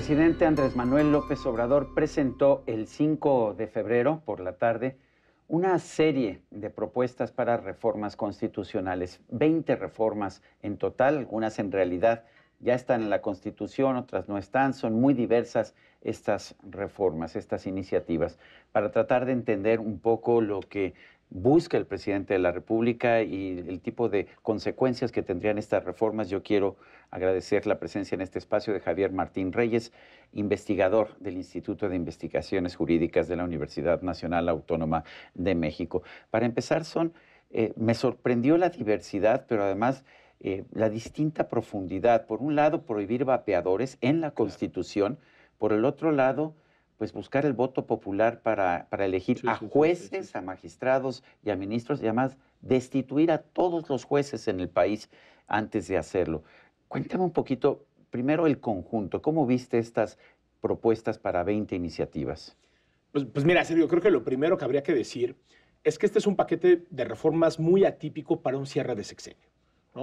presidente Andrés Manuel López Obrador presentó el 5 de febrero por la tarde una serie de propuestas para reformas constitucionales, 20 reformas en total, algunas en realidad ya están en la Constitución, otras no están, son muy diversas estas reformas, estas iniciativas, para tratar de entender un poco lo que busca el presidente de la República y el tipo de consecuencias que tendrían estas reformas. Yo quiero agradecer la presencia en este espacio de Javier Martín Reyes, investigador del Instituto de Investigaciones Jurídicas de la Universidad Nacional Autónoma de México. Para empezar, son, eh, me sorprendió la diversidad, pero además... Eh, la distinta profundidad. Por un lado, prohibir vapeadores en la Constitución, por el otro lado, pues buscar el voto popular para, elegir a jueces, a magistrados y a ministros y además destituir a todos los jueces en el país antes de hacerlo. Cuéntame un poquito, primero el conjunto, ¿cómo viste estas propuestas para 20 iniciativas? Pues, pues mira, Sergio, creo que lo primero que habría que decir es que este es un paquete de reformas muy atípico para un cierre de sexenio.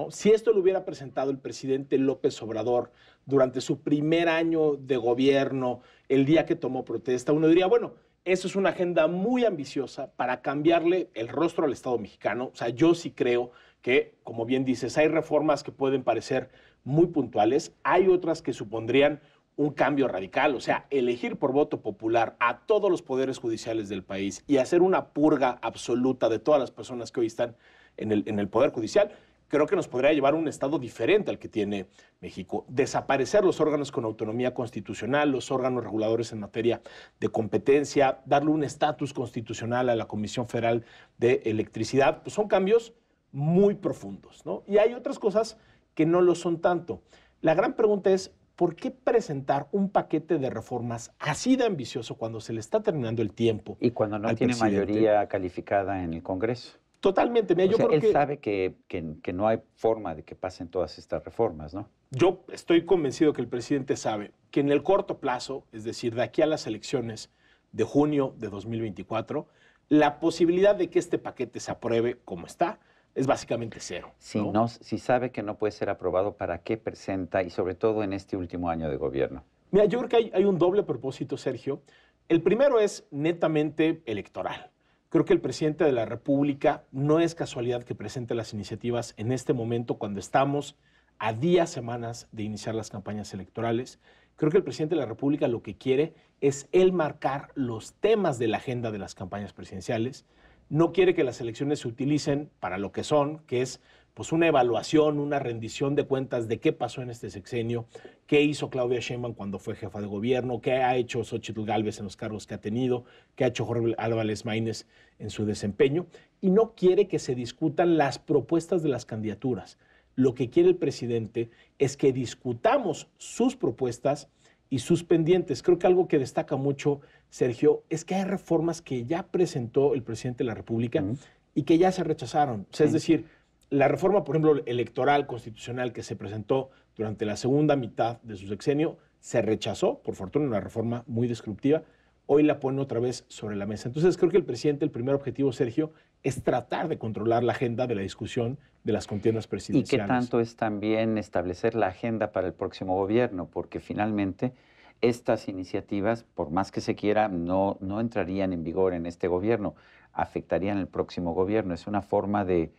Si esto lo hubiera presentado el presidente López Obrador durante su primer año de gobierno, el día que tomó protesta, uno diría, bueno, eso es una agenda muy ambiciosa para cambiarle el rostro al Estado mexicano. O sea, yo sí creo que, como bien dices, hay reformas que pueden parecer muy puntuales, hay otras que supondrían un cambio radical, o sea, elegir por voto popular a todos los poderes judiciales del país y hacer una purga absoluta de todas las personas que hoy están en el Poder Judicial, creo que nos podría llevar a un estado diferente al que tiene México. Desaparecer los órganos con autonomía constitucional, los órganos reguladores en materia de competencia, darle un estatus constitucional a la Comisión Federal de Electricidad, pues son cambios muy profundos, ¿no? Y hay otras cosas que no lo son tanto. La gran pregunta es, ¿por qué presentar un paquete de reformas así de ambicioso cuando se le está terminando el tiempo? Y cuando no tiene mayoría calificada en el Congreso. Totalmente. Mira, yo creo creo él sabe que, que, que, no hay forma de que pasen todas estas reformas, ¿no? Yo estoy convencido que el presidente sabe que en el corto plazo, es decir, de aquí a las elecciones de junio de 2024, la posibilidad de que este paquete se apruebe como está es básicamente cero. Si, ¿no? si sabe que no puede ser aprobado, ¿para qué presenta? Y sobre todo en este último año de gobierno. Mira, yo creo que hay un doble propósito, Sergio. El primero es netamente electoral. Creo que el presidente de la República no es casualidad que presente las iniciativas en este momento cuando estamos a días, semanas de iniciar las campañas electorales. Creo que el presidente de la República lo que quiere es él marcar los temas de la agenda de las campañas presidenciales. No quiere que las elecciones se utilicen para lo que son, que es pues una evaluación, una rendición de cuentas de qué pasó en este sexenio, qué hizo Claudia Sheinbaum cuando fue jefa de gobierno, qué ha hecho Xochitl Galvez en los cargos que ha tenido, qué ha hecho Jorge Álvarez Maínez en su desempeño, y no quiere que se discutan las propuestas de las candidaturas. Lo que quiere el presidente es que discutamos sus propuestas y sus pendientes. Creo que algo que destaca mucho, Sergio, es que hay reformas que ya presentó el presidente de la República y que ya se rechazaron. Es decir, la reforma, por ejemplo, electoral constitucional que se presentó durante la segunda mitad de su sexenio se rechazó, por fortuna, una reforma muy disruptiva. Hoy la pone otra vez sobre la mesa. Entonces, creo que el presidente, el primer objetivo, Sergio, es tratar de controlar la agenda de la discusión de las contiendas presidenciales. Y que tanto es también establecer la agenda para el próximo gobierno, porque finalmente estas iniciativas, por más que se quiera, no, no entrarían en vigor en este gobierno, afectarían el próximo gobierno. Es una forma de,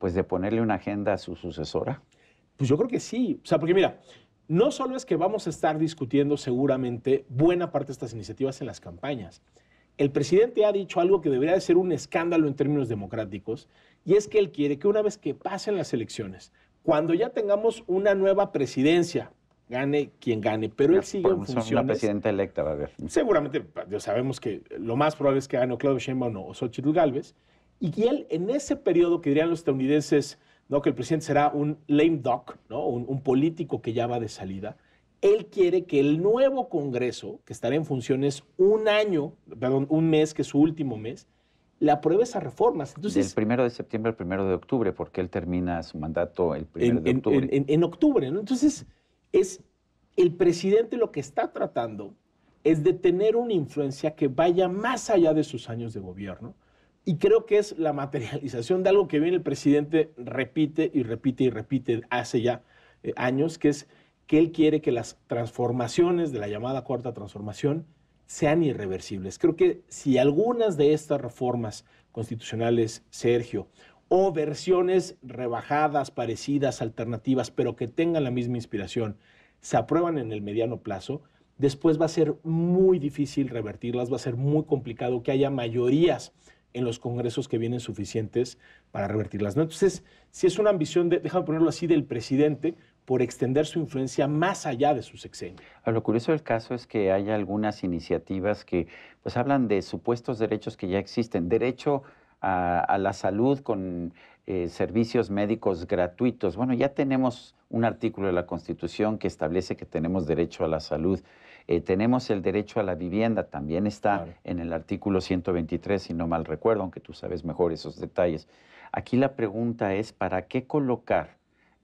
pues de ponerle una agenda a su sucesora? Pues yo creo que sí. O sea, porque mira, no solo es que vamos a estar discutiendo seguramente buena parte de estas iniciativas en las campañas. El presidente ha dicho algo que debería de ser un escándalo en términos democráticos, y es que él quiere que una vez que pasen las elecciones, cuando ya tengamos una nueva presidencia, gane quien gane, pero él sigue en funciones. Una presidenta electa va a haber. Seguramente, sabemos que lo más probable es que gane o Claudio Sheinbaum o Xochitl Galvez, y él, en ese periodo que dirían los estadounidenses, que el presidente será un lame duck, un, político que ya va de salida, él quiere que el nuevo Congreso, que estará en funciones un año, perdón, un mes, que es su último mes, le apruebe esas reformas. Entonces, Del primero de septiembre al primero de octubre, porque él termina su mandato el primero de octubre. En, octubre, ¿no? Entonces, es el presidente lo que está tratando es de tener una influencia que vaya más allá de sus años de gobierno y creo que es la materialización de algo que bien el presidente repite y repite y repite hace ya eh, años, que es que él quiere que las transformaciones de la llamada cuarta transformación sean irreversibles. Creo que si algunas de estas reformas constitucionales, Sergio, o versiones rebajadas, parecidas, alternativas, pero que tengan la misma inspiración, se aprueban en el mediano plazo, después va a ser muy difícil revertirlas, va a ser muy complicado que haya mayorías en los congresos que vienen suficientes para revertirlas. Entonces, si es una ambición, de, déjame ponerlo así, del presidente por extender su influencia más allá de su sexenio. Lo curioso del caso es que hay algunas iniciativas que pues, hablan de supuestos derechos que ya existen. Derecho a, la salud con eh, servicios médicos gratuitos. Bueno, ya tenemos un artículo de la Constitución que establece que tenemos derecho a la salud. Eh, tenemos el derecho a la vivienda, también está en el artículo 123, si no mal recuerdo, aunque tú sabes mejor esos detalles. Aquí la pregunta es, ¿para qué colocar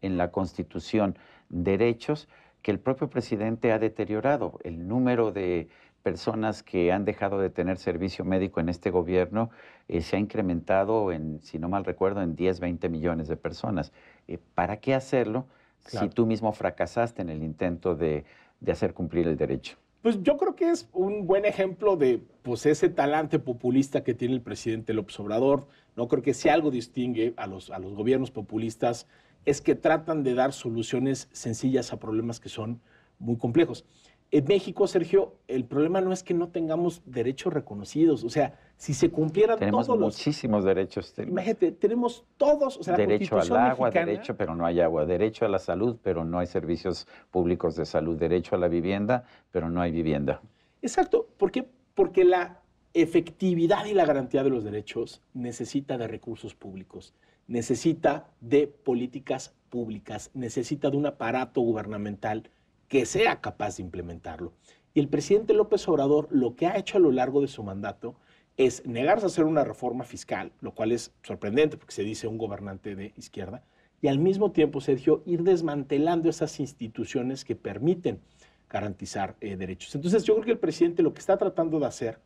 en la Constitución derechos que el propio presidente ha deteriorado? El número de personas que han dejado de tener servicio médico en este gobierno eh, se ha incrementado en, si no mal recuerdo, en 10, 20 millones de personas. Eh, ¿Para qué hacerlo si tú mismo fracasaste en el intento de de hacer cumplir el derecho. Pues yo creo que es un buen ejemplo de pues, ese talante populista que tiene el presidente López Obrador. No creo que si algo distingue a los, a los gobiernos populistas es que tratan de dar soluciones sencillas a problemas que son muy complejos. En México, Sergio, el problema no es que no tengamos derechos reconocidos, o sea, si se cumplieran tenemos todos muchísimos los, derechos. Imagínate, tenemos todos, derecho al agua, derecho, pero no hay agua, derecho a la salud, pero no hay servicios públicos de salud, derecho a la vivienda, pero no hay vivienda. Exacto, ¿por qué? Porque la efectividad y la garantía de los derechos necesita de recursos públicos, necesita de políticas públicas, necesita de un aparato gubernamental que sea capaz de implementarlo. Y el presidente López Obrador lo que ha hecho a lo largo de su mandato es negarse a hacer una reforma fiscal, lo cual es sorprendente porque se dice un gobernante de izquierda, y al mismo tiempo, Sergio, ir desmantelando esas instituciones que permiten garantizar eh, derechos. Entonces, yo creo que el presidente lo que está tratando de hacer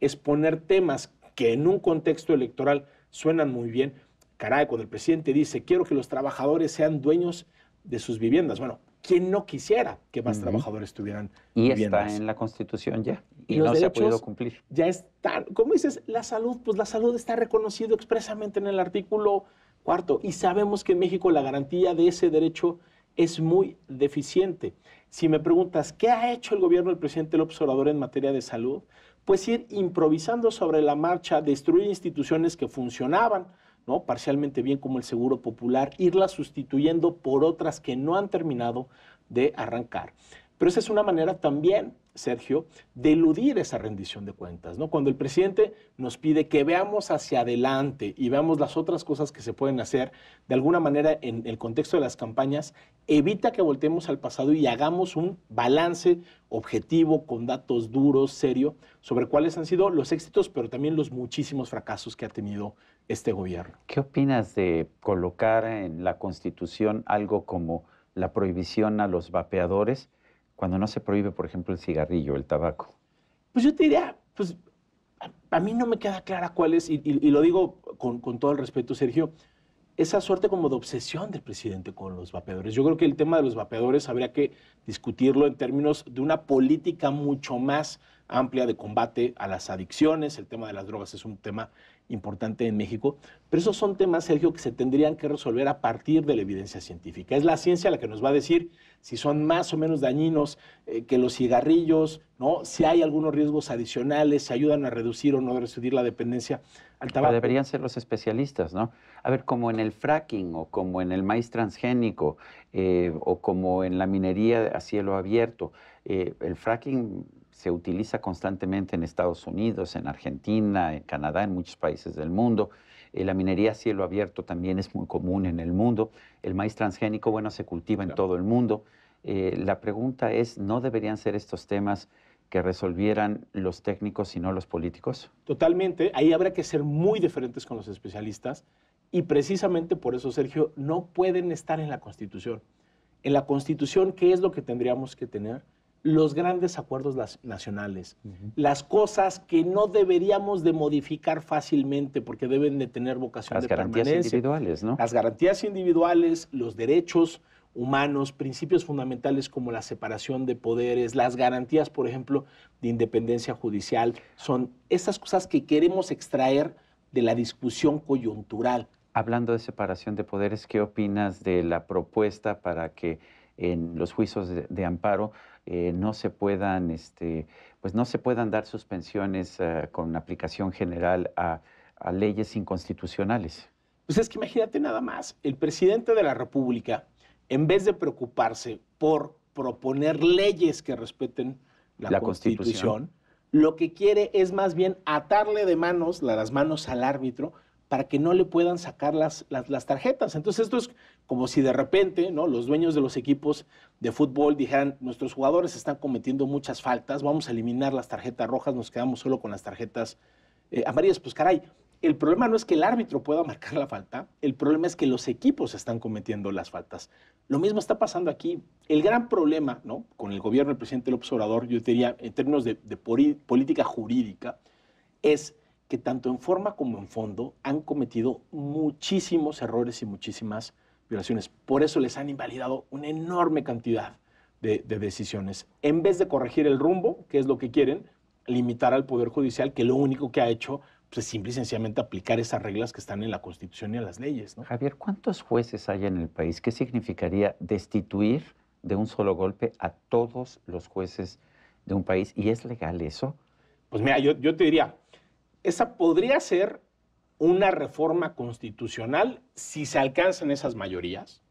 es poner temas que en un contexto electoral suenan muy bien. Caray, cuando el presidente dice, quiero que los trabajadores sean dueños de sus viviendas. Bueno, ¿quién no quisiera que más trabajadores tuvieran Y está en la Constitución ya, y, no se ha podido cumplir. Ya está, como dices, la salud, pues la salud está reconocido expresamente en el artículo cuarto, y sabemos que en México la garantía de ese derecho es muy deficiente. Si me preguntas, ¿qué ha hecho el gobierno del presidente López Obrador en materia de salud? Pues ir improvisando sobre la marcha, destruir instituciones que funcionaban, parcialmente bien como el seguro popular, irlas sustituyendo por otras que no han terminado de arrancar. Pero esa es una manera también, Sergio, de eludir esa rendición de cuentas. Cuando el presidente nos pide que veamos hacia adelante y veamos las otras cosas que se pueden hacer, de alguna manera en el contexto de las campañas, evita que voltemos al pasado y hagamos un balance objetivo, con datos duros, serio, sobre cuáles han sido los éxitos, pero también los muchísimos fracasos que ha tenido este gobierno. ¿Qué opinas de colocar en la Constitución algo como la prohibición a los vapeadores cuando no se prohíbe, por ejemplo, el cigarrillo, el tabaco? Pues yo te diría, pues a, mí no me queda clara cuál es, y, lo digo con, con, todo el respeto, Sergio, esa suerte como de obsesión del presidente con los vapeadores. Yo creo que el tema de los vapeadores habría que discutirlo en términos de una política mucho más amplia de combate a las adicciones. El tema de las drogas es un tema importante en México, pero esos son temas, Sergio, que se tendrían que resolver a partir de la evidencia científica. Es la ciencia la que nos va a decir si son más o menos dañinos eh, que los cigarrillos, ¿no? si hay algunos riesgos adicionales, si ayudan a reducir o no reducir la dependencia al tabaco. deberían ser los especialistas, ¿no? A ver, como en el fracking o como en el maíz transgénico eh, o como en la minería a cielo abierto, eh, el fracking se utiliza constantemente en Estados Unidos, en Argentina, en Canadá, en muchos países del mundo. Eh, la minería a cielo abierto también es muy común en el mundo. El maíz transgénico, bueno, se cultiva en todo el mundo. Eh, la pregunta es, ¿no deberían ser estos temas que resolvieran los técnicos y no los políticos? Totalmente. Ahí habrá que ser muy diferentes con los especialistas. Y precisamente por eso, Sergio, no pueden estar en la Constitución. En la Constitución, ¿qué es lo que tendríamos que tener? los grandes acuerdos nacionales, las cosas que no deberíamos de modificar fácilmente porque deben de tener vocación de permanencia. Las garantías individuales, ¿no? Las garantías individuales, los derechos humanos, principios fundamentales como la separación de poderes, las garantías, por ejemplo, de independencia judicial, son esas cosas que queremos extraer de la discusión coyuntural. Hablando de separación de poderes, ¿qué opinas de la propuesta para que en los juicios de amparo eh, no se puedan, este, pues no se puedan dar suspensiones eh, con aplicación general a, leyes inconstitucionales. Pues es que imagínate nada más, el presidente de la República, en vez de preocuparse por proponer leyes que respeten la, constitución, lo que quiere es más bien atarle de manos, las manos al árbitro para que no le puedan sacar las, las, tarjetas. Entonces esto es como si de repente ¿no? los dueños de los equipos de fútbol dijeran, nuestros jugadores están cometiendo muchas faltas, vamos a eliminar las tarjetas rojas, nos quedamos solo con las tarjetas eh, amarillas. Pues caray, el problema no es que el árbitro pueda marcar la falta, el problema es que los equipos están cometiendo las faltas. Lo mismo está pasando aquí. El gran problema ¿no? con el gobierno del presidente López Obrador, yo diría en términos de política jurídica, es que tanto en forma como en fondo han cometido muchísimos errores y muchísimas violaciones. Por eso les han invalidado una enorme cantidad de, decisiones. En vez de corregir el rumbo, que es lo que quieren, limitar al Poder Judicial, que lo único que ha hecho pues, es simple y sencillamente aplicar esas reglas que están en la Constitución y en las leyes. Javier, ¿cuántos jueces hay en el país? ¿Qué significaría destituir de un solo golpe a todos los jueces de un país? ¿Y es legal eso? Pues mira, yo te diría, esa podría ser una reforma constitucional si se alcanzan esas mayorías.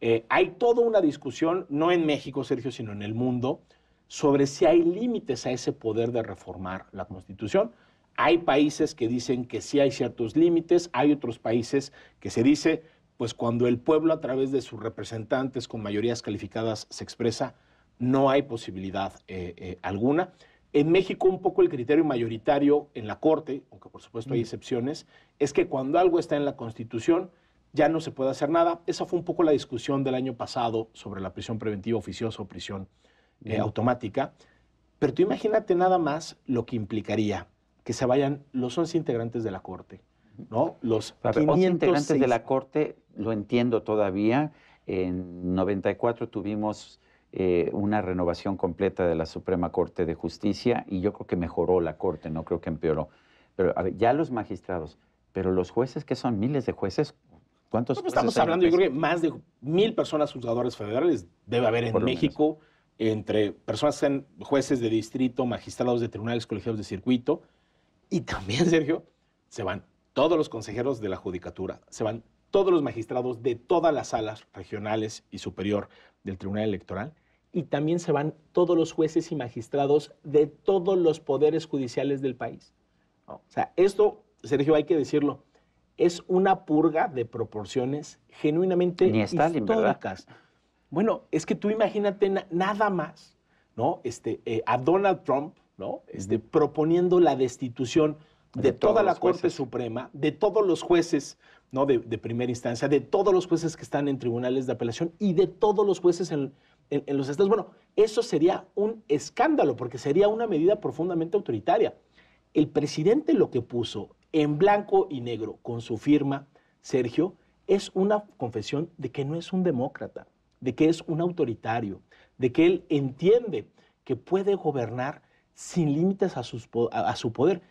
Eh, hay toda una discusión, no en México, Sergio, sino en el mundo, sobre si hay límites a ese poder de reformar la Constitución. Hay países que dicen que sí hay ciertos límites, hay otros países que se dice, pues cuando el pueblo a través de sus representantes con mayorías calificadas se expresa, no hay posibilidad eh, eh, alguna. En México un poco el criterio mayoritario en la Corte, aunque por supuesto hay mm. excepciones, es que cuando algo está en la Constitución ya no se puede hacer nada. Esa fue un poco la discusión del año pasado sobre la prisión preventiva oficiosa o prisión eh, automática. Pero tú imagínate nada más lo que implicaría que se vayan los 11 integrantes de la Corte, ¿no? Los 11 integrantes de la Corte, lo entiendo todavía, en 94 tuvimos eh, una renovación completa de la Suprema Corte de Justicia y yo creo que mejoró la Corte, no creo que empeoró. Pero ya los magistrados, pero los jueces, que son miles de jueces, ¿cuántos pues, Estamos hablando, yo creo que más de mil personas juzgadores federales debe haber en México, entre personas que sean jueces de distrito, magistrados de tribunales, colegiados de circuito, y también, Sergio, se van todos los consejeros de la judicatura, se van todos los magistrados de todas las salas regionales y superior del Tribunal Electoral y también se van todos los jueces y magistrados de todos los poderes judiciales del país. O sea, esto, Sergio, hay que decirlo, es una purga de proporciones genuinamente históricas. Bueno, es que tú imagínate nada más, ¿no? Este, eh, a Donald Trump, ¿no? Este, proponiendo la destitución de, toda la Corte Suprema, de todos los jueces, ¿no? de, primera instancia, de todos los jueces que están en tribunales de apelación y de todos los jueces en, en, los estados. Bueno, eso sería un escándalo porque sería una medida profundamente autoritaria. El presidente lo que puso en blanco y negro con su firma, Sergio, es una confesión de que no es un demócrata, de que es un autoritario, de que él entiende que puede gobernar sin límites a, su poder,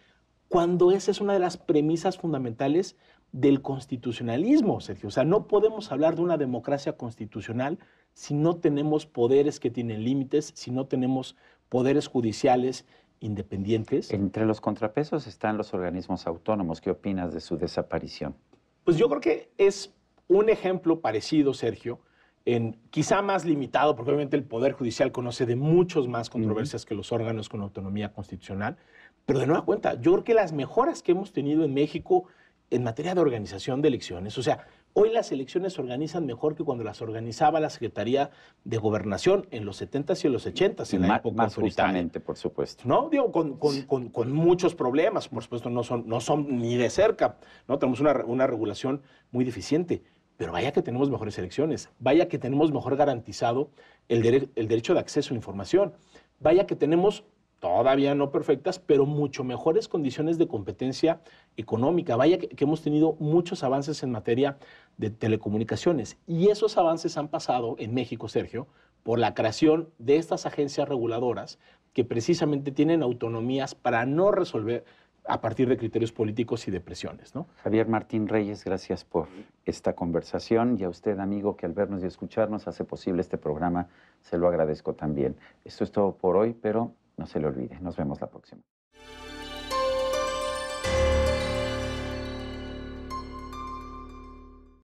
cuando esa es una de las premisas fundamentales del constitucionalismo, Sergio. O sea, no podemos hablar de una democracia constitucional si no tenemos poderes que tienen límites, si no tenemos poderes judiciales independientes. Entre los contrapesos están los organismos autónomos. ¿Qué opinas de su desaparición? Pues yo creo que es un ejemplo parecido, Sergio, en, quizá más limitado, porque obviamente el Poder Judicial conoce de muchos más controversias que los órganos con autonomía constitucional. Pero de nueva cuenta, yo creo que las mejoras que hemos tenido en México en materia de organización de elecciones. O sea, hoy las elecciones se organizan mejor que cuando las organizaba la Secretaría de Gobernación en los 70s y en los 80s, en la época por supuesto. No, digo, con, muchos problemas, por supuesto, no son, no son ni de cerca. ¿no? Tenemos una, una regulación muy deficiente, pero vaya que tenemos mejores elecciones, vaya que tenemos mejor garantizado el, el derecho de acceso a información, vaya que tenemos todavía no perfectas, pero mucho mejores condiciones de competencia económica. Vaya que, hemos tenido muchos avances en materia de telecomunicaciones y esos avances han pasado en México, Sergio, por la creación de estas agencias reguladoras que precisamente tienen autonomías para no resolver a partir de criterios políticos y de presiones. Javier Martín Reyes, gracias por esta conversación y a usted, amigo, que al vernos y escucharnos hace posible este programa, se lo agradezco también. Esto es todo por hoy, pero no se lo olvide. Nos vemos la próxima.